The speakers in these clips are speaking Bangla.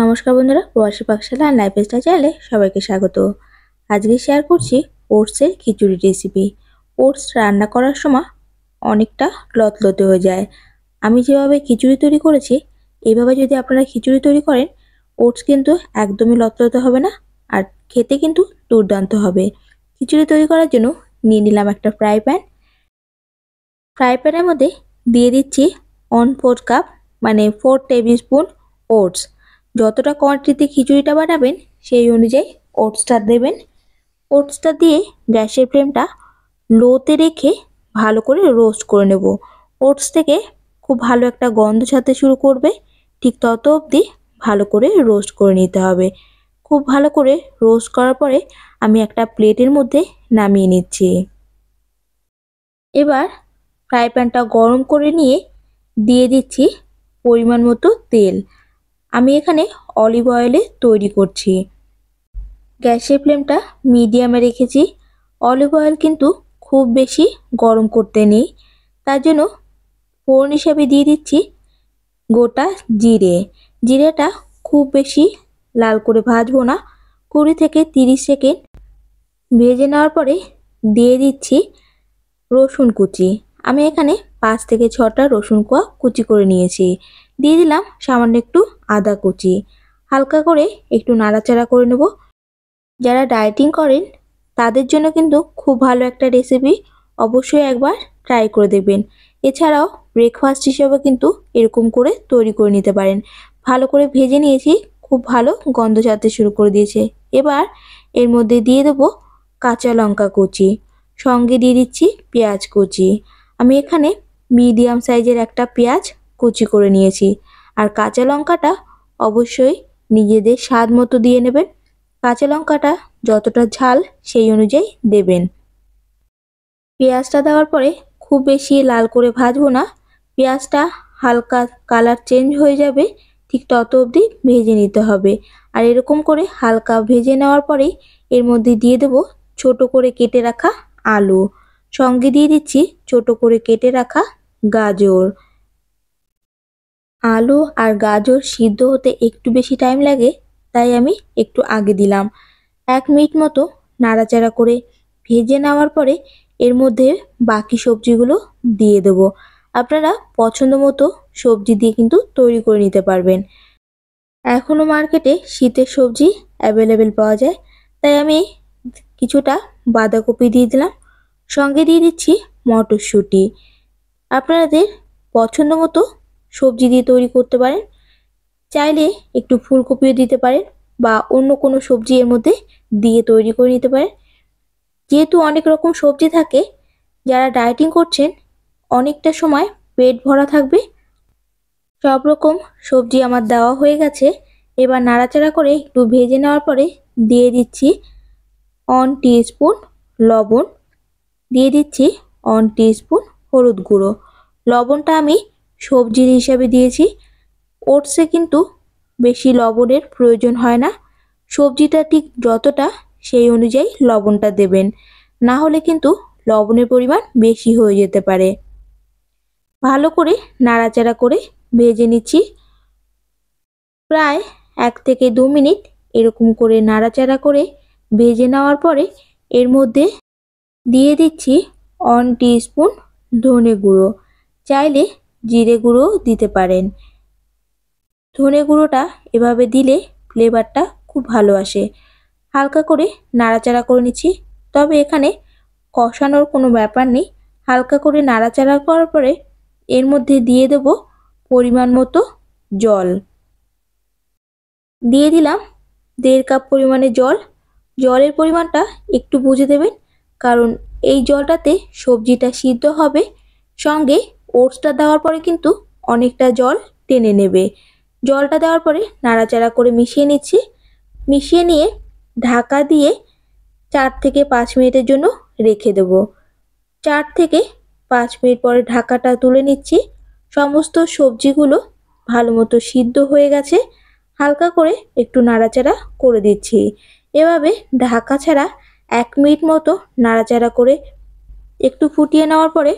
নমস্কার বন্ধুরা প্রবাসী পাকশালা আর লাইফ স্টাইল চ্যানেলে সবাইকে স্বাগত আজকে শেয়ার করছি ওটসের খিচুড়ি রেসিপি ওটস রান্না করার সময় অনেকটা লতলতে হয়ে যায় আমি যেভাবে খিচুড়ি তৈরি করেছি এইভাবে যদি আপনারা খিচুড়ি তৈরি করেন ওটস কিন্তু একদমই লতলতে হবে না আর খেতে কিন্তু দুর্দান্ত হবে খিচুড়ি তৈরি করার জন্য নিয়ে নিলাম একটা ফ্রাই প্যান ফ্রাই প্যানের মধ্যে দিয়ে দিচ্ছি অন ফোর কাপ মানে ফোর টেবিল স্পুন ওটস যতটা কোয়ান্টিটিতে খিচুড়িটা বানাবেন সেই অনুযায়ী ওটসটা দেবেন ওটসটা দিয়ে গ্যাসের ফ্লেমটা লোতে রেখে ভালো করে রোস্ট করে নেব ওটস থেকে খুব ভালো একটা গন্ধ ছাড়তে শুরু করবে ঠিক তত অবধি ভালো করে রোস্ট করে নিতে হবে খুব ভালো করে রোস্ট করার পরে আমি একটা প্লেটের মধ্যে নামিয়ে নিচ্ছি এবার ফ্রাই প্যানটা গরম করে নিয়ে দিয়ে দিচ্ছি পরিমাণ মতো তেল আমি এখানে অলিভ অয়েলে তৈরি করছি গ্যাসের ফ্লেমটা মিডিয়ামে রেখেছি অলিভ অয়েল কিন্তু খুব বেশি গরম করতে নেই তার জন্য ফোড়ন হিসাবে দিয়ে দিচ্ছি গোটা জিরে জিরেটা খুব বেশি লাল করে ভাজবো না কুড়ি থেকে তিরিশ সেকেন্ড ভেজে নেওয়ার পরে দিয়ে দিচ্ছি রসুন কুচি আমি এখানে পাঁচ থেকে ছটা রসুন কোয়া কুচি করে নিয়েছি দিয়ে দিলাম সামান্য একটু আদা কুচি হালকা করে একটু নাড়াচাড়া করে নেব যারা ডায়েটিং করেন তাদের জন্য কিন্তু খুব ভালো একটা রেসিপি অবশ্যই একবার ট্রাই করে দেখবেন এছাড়াও ব্রেকফাস্ট হিসেবে কিন্তু এরকম করে তৈরি করে নিতে পারেন ভালো করে ভেজে নিয়েছি খুব ভালো গন্ধ ছাড়তে শুরু করে দিয়েছে এবার এর মধ্যে দিয়ে দেব কাঁচা লঙ্কা কুচি সঙ্গে দিয়ে দিচ্ছি পেঁয়াজ কুচি আমি এখানে মিডিয়াম সাইজের একটা পেঁয়াজ কুচি করে নিয়েছি আর কাঁচা লঙ্কাটা অবশ্যই নিজেদের স্বাদ মতো দিয়ে নেবেন কাঁচা লঙ্কাটা যতটা ঝাল সেই অনুযায়ী দেবেন পেঁয়াজটা দেওয়ার পরে খুব বেশি লাল করে ভাজবো না পেঁয়াজটা হালকা কালার চেঞ্জ হয়ে যাবে ঠিক তত অবধি ভেজে নিতে হবে আর এরকম করে হালকা ভেজে নেওয়ার পরেই এর মধ্যে দিয়ে দেব ছোট করে কেটে রাখা আলু সঙ্গে দিয়ে দিচ্ছি ছোট করে কেটে রাখা গাজর আলু আর গাজর সিদ্ধ হতে একটু বেশি টাইম লাগে তাই আমি একটু আগে দিলাম এক মিনিট মতো নাড়াচাড়া করে ভেজে নেওয়ার পরে এর মধ্যে বাকি সবজিগুলো দিয়ে দেব আপনারা পছন্দ মতো সবজি দিয়ে কিন্তু তৈরি করে নিতে পারবেন এখনও মার্কেটে শীতের সবজি অ্যাভেলেবেল পাওয়া যায় তাই আমি কিছুটা বাঁধাকপি দিয়ে দিলাম সঙ্গে দিয়ে দিচ্ছি মটরশুঁটি আপনাদের পছন্দ মতো সবজি দিয়ে তৈরি করতে পারেন চাইলে একটু ফুলকপিও দিতে পারেন বা অন্য কোনো সবজি এর মধ্যে দিয়ে তৈরি করে নিতে পারেন যেহেতু অনেক রকম সবজি থাকে যারা ডায়েটিং করছেন অনেকটা সময় পেট ভরা থাকবে সব রকম সবজি আমার দেওয়া হয়ে গেছে এবার নাড়াচাড়া করে একটু ভেজে নেওয়ার পরে দিয়ে দিচ্ছি অন স্পুন লবণ দিয়ে দিচ্ছি অন স্পুন হলুদ গুঁড়ো লবণটা আমি সবজির হিসাবে দিয়েছি ওটসে কিন্তু বেশি লবণের প্রয়োজন হয় না সবজিটা ঠিক যতটা সেই অনুযায়ী লবণটা দেবেন না হলে কিন্তু লবণের পরিমাণ বেশি হয়ে যেতে পারে ভালো করে নাড়াচাড়া করে ভেজে নিচ্ছি প্রায় এক থেকে দু মিনিট এরকম করে নাড়াচাড়া করে ভেজে নেওয়ার পরে এর মধ্যে দিয়ে দিচ্ছি অন স্পুন ধনে গুঁড়ো চাইলে জিরে গুঁড়ো দিতে পারেন ধনে গুঁড়োটা এভাবে দিলে ফ্লেভারটা খুব ভালো আসে হালকা করে নাড়াচাড়া করে নিচ্ছি তবে এখানে কষানোর কোনো ব্যাপার নেই হালকা করে নাড়াচাড়া করার পরে এর মধ্যে দিয়ে দেব পরিমাণ মতো জল দিয়ে দিলাম দেড় কাপ পরিমাণে জল জলের পরিমাণটা একটু বুঝে দেবেন কারণ এই জলটাতে সবজিটা সিদ্ধ হবে সঙ্গে ওটসটা দেওয়ার পরে কিন্তু অনেকটা জল টেনে নেবে জলটা দেওয়ার পরে নাড়াচাড়া করে মিশিয়ে নিচ্ছি মিশিয়ে নিয়ে ঢাকা দিয়ে চার থেকে পাঁচ মিনিটের জন্য রেখে দেব চার থেকে পাঁচ মিনিট পরে ঢাকাটা তুলে নিচ্ছি সমস্ত সবজিগুলো ভালো মতো সিদ্ধ হয়ে গেছে হালকা করে একটু নাড়াচাড়া করে দিচ্ছি এভাবে ঢাকা ছাড়া এক মিনিট মতো নাড়াচাড়া করে একটু ফুটিয়ে নেওয়ার পরে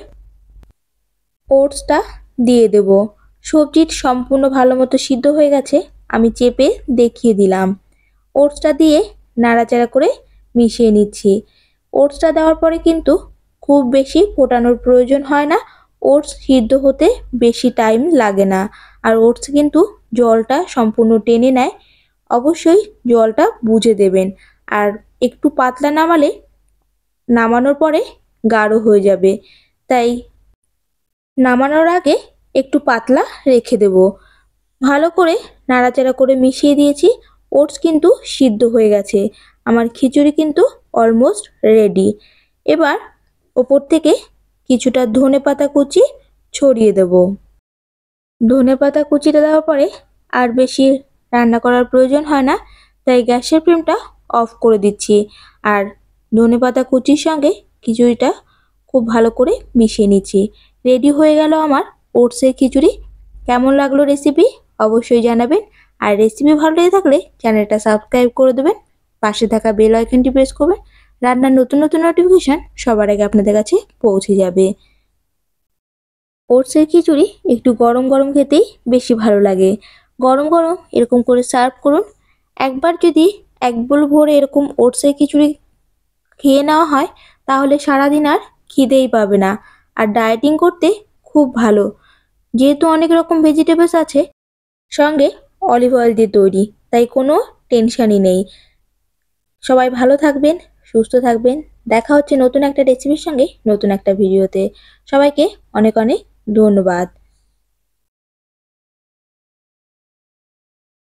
ওটসটা দিয়ে দেব সবজি সম্পূর্ণ ভালো মতো সিদ্ধ হয়ে গেছে আমি চেপে দেখিয়ে দিলাম ওটসটা দিয়ে নাড়াচাড়া করে মিশিয়ে নিচ্ছি ওটসটা দেওয়ার পরে কিন্তু খুব বেশি ফোটানোর প্রয়োজন হয় না ওটস সিদ্ধ হতে বেশি টাইম লাগে না আর ওটস কিন্তু জলটা সম্পূর্ণ টেনে নেয় অবশ্যই জলটা বুঝে দেবেন আর একটু পাতলা নামালে নামানোর পরে গাঢ় হয়ে যাবে তাই নামানোর আগে একটু পাতলা রেখে দেব ভালো করে নাড়াচাড়া করে মিশিয়ে দিয়েছি ওটস কিন্তু সিদ্ধ হয়ে গেছে আমার খিচুড়ি কিন্তু অলমোস্ট রেডি এবার ওপর থেকে কিছুটা ধনে পাতা কুচি ছড়িয়ে দেব ধনে পাতা কুচিটা দেওয়ার পরে আর বেশি রান্না করার প্রয়োজন হয় না তাই গ্যাসের ফ্লেমটা অফ করে দিচ্ছি আর ধনে পাতা কুচির সঙ্গে খিচুড়িটা খুব ভালো করে মিশিয়ে নিচ্ছি রেডি হয়ে গেল আমার ওটসের খিচুড়ি কেমন লাগলো রেসিপি অবশ্যই জানাবেন আর রেসিপি ভালো লেগে থাকলে চ্যানেলটা সাবস্ক্রাইব করে দেবেন পাশে থাকা বেল আইকনটি প্রেস করবেন রান্নার নতুন নতুন নোটিফিকেশান সবার আগে আপনাদের কাছে পৌঁছে যাবে ওটসের খিচুড়ি একটু গরম গরম খেতেই বেশি ভালো লাগে গরম গরম এরকম করে সার্ভ করুন একবার যদি এক বোল ভোরে এরকম ওটসের খিচুড়ি খেয়ে নেওয়া হয় তাহলে সারাদিন আর খিদেই পাবে না আর ডায়েটিং করতে খুব ভালো যেহেতু অনেক রকম ভেজিটেবলস আছে সঙ্গে অলিভ অয়েল দিয়ে তৈরি তাই কোনো টেনশানই নেই সবাই ভালো থাকবেন সুস্থ থাকবেন দেখা হচ্ছে নতুন একটা রেসিপির সঙ্গে নতুন একটা ভিডিওতে সবাইকে অনেক অনেক ধন্যবাদ